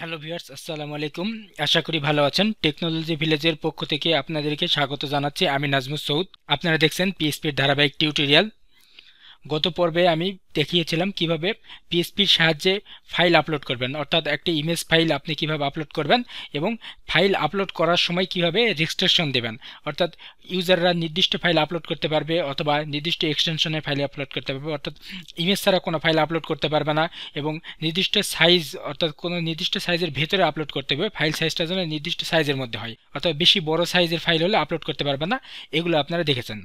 hello viewers আসসালামু আলাইকুম আশা করি ভালো আছেন টেকনোলজি ভিলেজের পক্ষ থেকে আপনাদেরকে স্বাগত জানাচ্ছি আমি নাজমুল সৌদ আপনারা দেখছেন পিএসপির ধারাবাহিক টিউটোরিয়াল গত পর্বে আমি দেখিয়েছিলাম কিভাবে পিএসপির সাহায্যে ফাইল আপলোড করবেন অর্থাৎ একটি ইমেজ ফাইল আপনি কিভাবে আপলোড করবেন এবং ফাইল আপলোড করার সময় কিভাবে রেজিস্ট্রেশন দেবেন অর্থাৎ ইউজাররা নির্দিষ্ট ফাইল আপলোড করতে পারবে অথবা নির্দিষ্ট এক্সটেনশনে ফাইল আপলোড করতে পারবে অর্থাৎ ইমেজ ছাড়া কোনো ফাইল আপলোড করতে পারবে না এবং নির্দিষ্ট সাইজ অর্থাৎ কোনো নির্দিষ্ট সাইজের ভেতরে আপলোড করতে হবে ফাইল সাইজটা যেন নির্দিষ্ট সাইজের মধ্যে হয় অর্থাৎ বেশি বড় সাইজের ফাইল হলে আপলোড করতে পারবে না এগুলো আপনারা দেখেছেন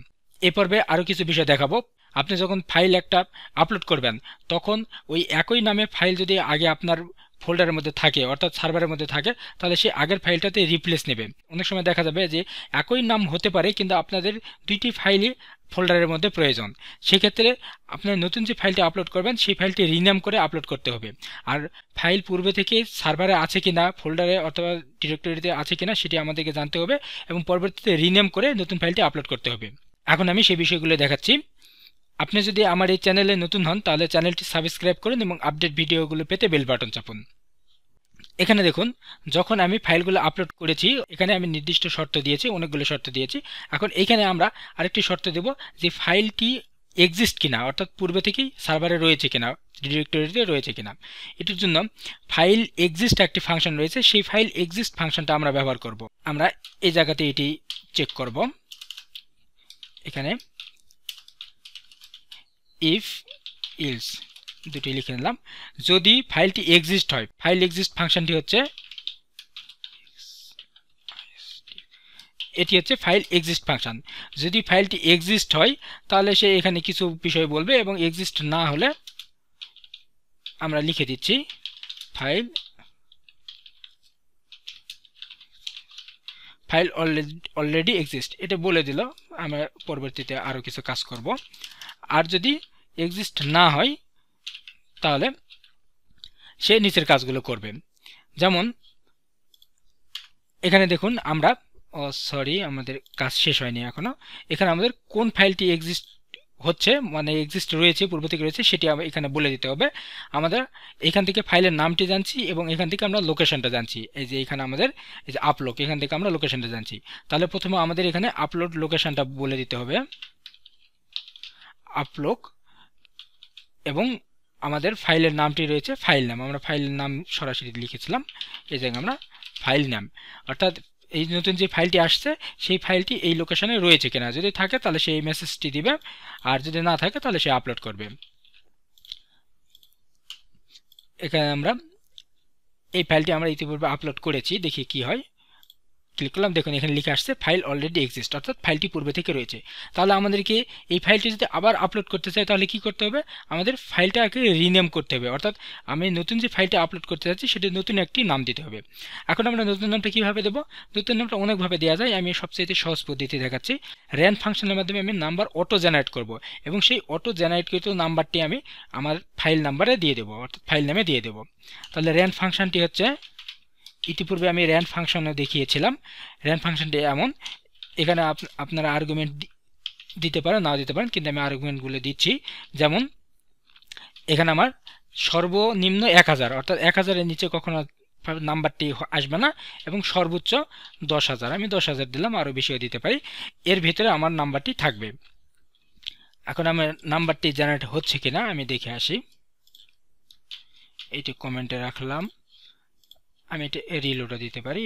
এ পর্বে আরও কিছু বিষয় দেখাবো আপনি যখন ফাইল একটা আপলোড করবেন তখন ওই একই নামে ফাইল যদি আগে আপনার ফোল্ডারের মধ্যে থাকে অর্থাৎ সার্ভারের মধ্যে থাকে তাহলে সেই আগের ফাইলটাতে রিপ্লেস নেবে অনেক সময় দেখা যাবে যে একই নাম হতে পারে কিন্তু আপনাদের দুইটি ফাইলই ফোল্ডারের মধ্যে প্রয়োজন সেক্ষেত্রে আপনার নতুন যে ফাইলটি আপলোড করবেন সেই ফাইলটি রিনাম করে আপলোড করতে হবে আর ফাইল পূর্বে থেকে সার্ভারে আছে কি না ফোল্ডারে অথবা ডিরেক্টরিতে আছে কি না সেটি আমাদেরকে জানতে হবে এবং পরবর্তীতে রিনাম করে নতুন ফাইলটি আপলোড করতে হবে এখন আমি সেই বিষয়গুলো দেখাচ্ছি আপনি যদি আমার এই চ্যানেলে নতুন হন তাহলে চ্যানেলটি সাবস্ক্রাইব করুন এবং আপডেট ভিডিওগুলো পেতে বেল বাটন চাপুন এখানে দেখুন যখন আমি ফাইলগুলো আপলোড করেছি এখানে আমি নির্দিষ্ট শর্ত দিয়েছি অনেকগুলো শর্ত দিয়েছি এখন এখানে আমরা আরেকটি শর্ত দেব যে ফাইলটি এক্সিস্ট কিনা অর্থাৎ পূর্বে থেকেই সার্ভারে রয়েছে কিনা ডিরেক্টরিতে রয়েছে কিনা এটির জন্য ফাইল এক্সিস্ট একটি ফাংশন রয়েছে সেই ফাইল এক্সিস্ট ফাংশনটা আমরা ব্যবহার করব আমরা এই জায়গাতে এটি চেক করব এখানে ইফ ইলস দুটি লিখে নিলাম যদি ফাইলটি এক্সিস্ট হয় ফাইল এক্সিস্ট ফাংশনটি হচ্ছে এটি হচ্ছে ফাইল এক্সিস্ট ফাংশন যদি ফাইলটি এক্সিস্ট হয় তাহলে সে এখানে কিছু বিষয় বলবে এবং এক্সিস্ট না হলে আমরা লিখে দিচ্ছি file file already already exist এটা বলে দিল আমরা পরবর্তীতে আরও কিছু কাজ করব আর যদি এক্সিস্ট না হয় তাহলে সে নিচের কাজগুলো করবে যেমন এখানে দেখুন আমরা ও সরি আমাদের কাজ শেষ হয়নি এখনও এখানে আমাদের কোন ফাইলটি এক্সিস্ট হচ্ছে মানে এক্সিস্ট রয়েছে পূর্ব থেকে রয়েছে সেটি এখানে বলে দিতে হবে আমাদের এখান থেকে ফাইলের নামটি জানছি এবং এখান থেকে আমরা লোকেশনটা জানছি এই যে এখানে আমাদের এই যে আপলোক এখান থেকে আমরা লোকেশনটা জানছি তাহলে প্রথমে আমাদের এখানে আপলোড লোকেশনটা বলে দিতে হবে আপলোক এবং আমাদের ফাইলের নামটি রয়েছে ফাইল নাম আমরা ফাইলের নাম সরাসরি লিখেছিলাম এই জায়গায় আমরা ফাইল নাম অর্থাৎ এই নতুন যে ফাইলটি আসছে সেই ফাইলটি এই লোকেশনে রয়েছে কিনা যদি থাকে তাহলে সেই মেসেজটি দিবে আর যদি না থাকে তাহলে সে আপলোড করবে এখানে আমরা এই ফাইলটি আমরা ইতিপূর্বে আপলোড করেছি দেখি কি হয় ক্লিক করলাম দেখুন এখানে লিখে আসছে ফাইল অলরেডি এক্সিস্ট অর্থাৎ ফাইলটি পূর্বে থেকে রয়েছে তাহলে আমাদেরকে এই ফাইলটি যদি আবার আপলোড করতে চাই তাহলে কি করতে হবে আমাদের ফাইলটাকে রিনেম করতে হবে অর্থাৎ আমি নতুন যে ফাইলটা আপলোড করতে চাচ্ছি সেটি নতুন একটি নাম দিতে হবে এখন আমরা নতুন নামটা কীভাবে দেবো নতুন নামটা অনেকভাবে দেওয়া যায় আমি সবচেয়ে সহজ পদ্ধতি দেখাচ্ছি র্যান ফাংশনের মাধ্যমে আমি নাম্বার অটো জেনারেট করব এবং সেই অটো জেনারেটকৃত নাম্বারটি আমি আমার ফাইল নাম্বারে দিয়ে দেবো অর্থাৎ ফাইল নামে দিয়ে দেবো তাহলে র্যান ফাংশনটি হচ্ছে ইতিপূর্বে আমি র্যান ফাংশনে দেখিয়েছিলাম র্যান ফাংশনটি এমন এখানে আপনারা আর্গুমেন্ট দিতে পারেন নাও দিতে পারেন কিন্তু আমি আর্গুমেন্টগুলো দিচ্ছি যেমন এখানে আমার সর্বনিম্ন এক হাজার অর্থাৎ এক হাজারের নিচে কখনো নাম্বারটি আসবে না এবং সর্বোচ্চ দশ হাজার আমি দশ হাজার দিলাম আরও বেশিও দিতে পারি এর ভিতরে আমার নাম্বারটি থাকবে এখন আমার নাম্বারটি জেনারেট হচ্ছে কিনা আমি দেখে আসি এটি কমেন্টে রাখলাম আমি এটা রিলোডও দিতে পারি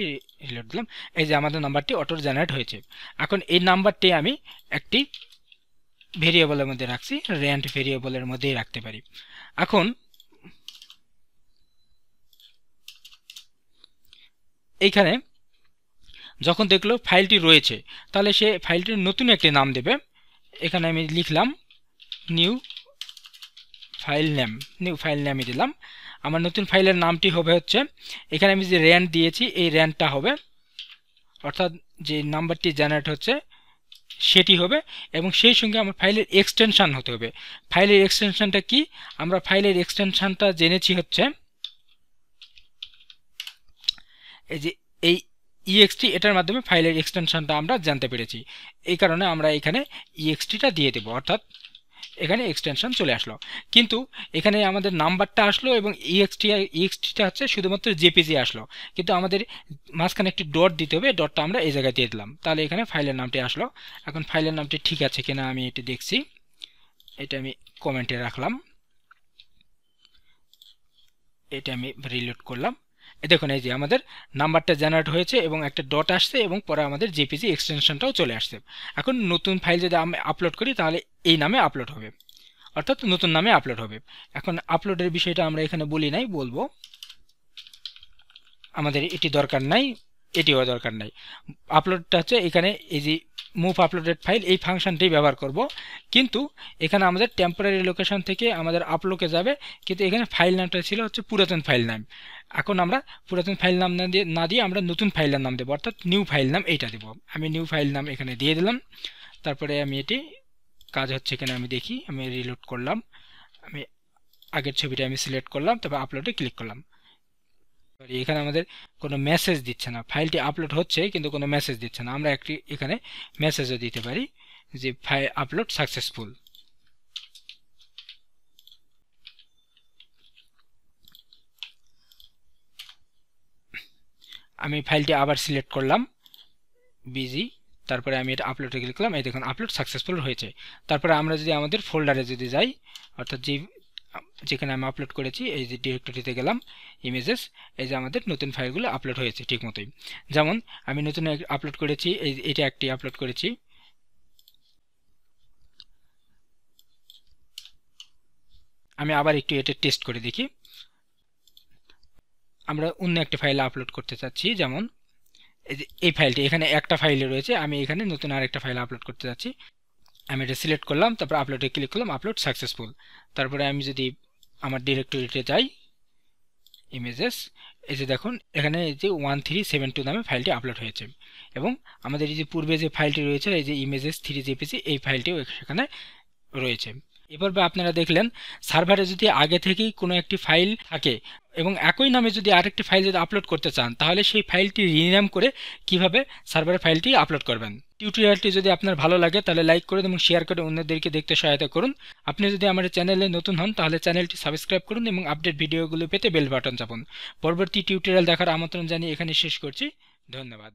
রিলোড দিলাম এই যে আমাদের নাম্বারটি অটো জেনারেট হয়েছে এখন এই নাম্বারটি আমি একটি ভেরিয়েবলের মধ্যে রাখছি র্যান্ট ভেরিয়েবলের মধ্যেই রাখতে পারি এখন এইখানে যখন দেখলো ফাইলটি রয়েছে তাহলে সে ফাইলটির নতুন একটি নাম দেবে এখানে আমি লিখলাম new file name new file নেমে দিলাম আমার নতুন ফাইলের নামটি হবে হচ্ছে এখানে আমি যে র্যান্ড দিয়েছি এই র্যান্ডটা হবে অর্থাৎ যে নাম্বারটি জেনারেট হচ্ছে সেটি হবে এবং সেই সঙ্গে আমার ফাইলের এক্সটেনশান হতে হবে ফাইলের এক্সটেনশানটা কি আমরা ফাইলের এক্সটেনশানটা জেনেছি হচ্ছে এই যে এই ইএক্সটি এটার মাধ্যমে ফাইলের এক্সটেনশানটা আমরা জানতে পেরেছি এই কারণে আমরা এখানে ইএক্সটিটা দিয়ে দেবো অর্থাৎ এখানে এক্সটেনশন চলে আসলো কিন্তু এখানে আমাদের নাম্বারটা আসলো এবং ইএক্সটি ইএক্সটিটা হচ্ছে শুধুমাত্র জেপিজি আসলো কিন্তু আমাদের মাঝখানে একটি ডট দিতে হবে ডটটা আমরা এই জায়গায় দিয়ে দিলাম তাহলে এখানে ফাইলের নামটি আসলো এখন ফাইলের নামটি ঠিক আছে কিনা আমি এটি দেখছি এটা আমি কমেন্টে রাখলাম এটা আমি রিলোড করলাম দেখুন এই যে আমাদের নাম্বারটা জেনারেট হয়েছে এবং একটা ডট আসছে এবং পরে আমাদের জেপিজি এক্সটেনশনটাও চলে আসছে এখন নতুন ফাইল যদি আমি আপলোড করি তাহলে এই নামে আপলোড হবে অর্থাৎ নতুন নামে আপলোড হবে এখন আপলোডের বিষয়টা আমরা এখানে বলি নাই বলবো আমাদের এটি দরকার নাই এটিও দরকার নাই আপলোডটা হচ্ছে এখানে এই যে মুভ আপলোডেড ফাইল এই ফাংশনটি ব্যবহার করব কিন্তু এখানে আমাদের টেম্পোরারি লোকেশন থেকে আমাদের আপলোকে যাবে কিন্তু এখানে ফাইল নামটা ছিল হচ্ছে পুরাতন ফাইল নাম এখন আমরা পুরাতন ফাইল নাম না দিয়ে না দিয়ে আমরা নতুন ফাইলের নাম দেবো অর্থাৎ নিউ ফাইল নাম এইটা দেবো আমি নিউ ফাইল নাম এখানে দিয়ে দিলাম তারপরে আমি এটি কাজ হচ্ছে এখানে আমি দেখি আমি রিলোড করলাম আমি আগের ছবিটা আমি সিলেক্ট করলাম তারপর আপলোডে ক্লিক করলাম সরি এখানে আমাদের কোনো মেসেজ দিচ্ছে না ফাইলটি আপলোড হচ্ছে কিন্তু কোনো মেসেজ দিচ্ছে না আমরা একটি এখানে মেসেজও দিতে পারি যে ফাইল আপলোড সাকসেসফুল আমি ফাইলটি আবার সিলেক্ট করলাম বিজি তারপরে আমি এটা আপলোডে ক্লিক করলাম এই দেখুন আপলোড সাকসেসফুল হয়েছে তারপরে আমরা যদি আমাদের ফোল্ডারে যদি যাই অর্থাৎ যে যেখানে আমি আপলোড করেছি এই যে ডিরেক্টরিতে গেলাম ইমেজেস এই যে আমাদের নতুন ফাইলগুলো আপলোড হয়েছে ঠিক মতোই যেমন আমি নতুন আপলোড করেছি এই এটা একটি আপলোড করেছি আমি আবার একটু এটা টেস্ট করে দেখি আমরা অন্য একটা ফাইলে আপলোড করতে চাচ্ছি যেমন এই ফাইলটি এখানে একটা ফাইলে রয়েছে আমি এখানে নতুন আরেকটা ফাইল আপলোড করতে চাচ্ছি আমি এটা সিলেক্ট করলাম তারপর আপলোডে ক্লিক করলাম আপলোড সাকসেসফুল তারপরে আমি যদি আমার ডিরেক্টরিতে যাই ইমেজেস এই যে দেখুন এখানে এই যে ওয়ান থ্রি সেভেন টু নামে ফাইলটি আপলোড হয়েছে এবং আমাদের এই যে পূর্বে যে ফাইলটি রয়েছে এই যে ইমেজেস থ্রি জিপিসি এই ফাইলটিও সেখানে রয়েছে এবার আপনারা দেখলেন সার্ভারে যদি আগে থেকেই কোনো একটি ফাইল থাকে এবং একই নামে যদি আরেকটি ফাইল যদি আপলোড করতে চান তাহলে সেই ফাইলটি রিনাম করে কিভাবে সার্ভারের ফাইলটি আপলোড করবেন টিউটোরিয়ালটি যদি আপনার ভালো লাগে তাহলে লাইক করুন এবং শেয়ার করে অন্যদেরকে দেখতে সহায়তা করুন আপনি যদি আমার চ্যানেলে নতুন হন তাহলে চ্যানেলটি সাবস্ক্রাইব করুন এবং আপডেট ভিডিওগুলো পেতে বেল বাটন চাপুন পরবর্তী টিউটোরিয়াল দেখার আমন্ত্রণ জানিয়ে এখানে শেষ করছি ধন্যবাদ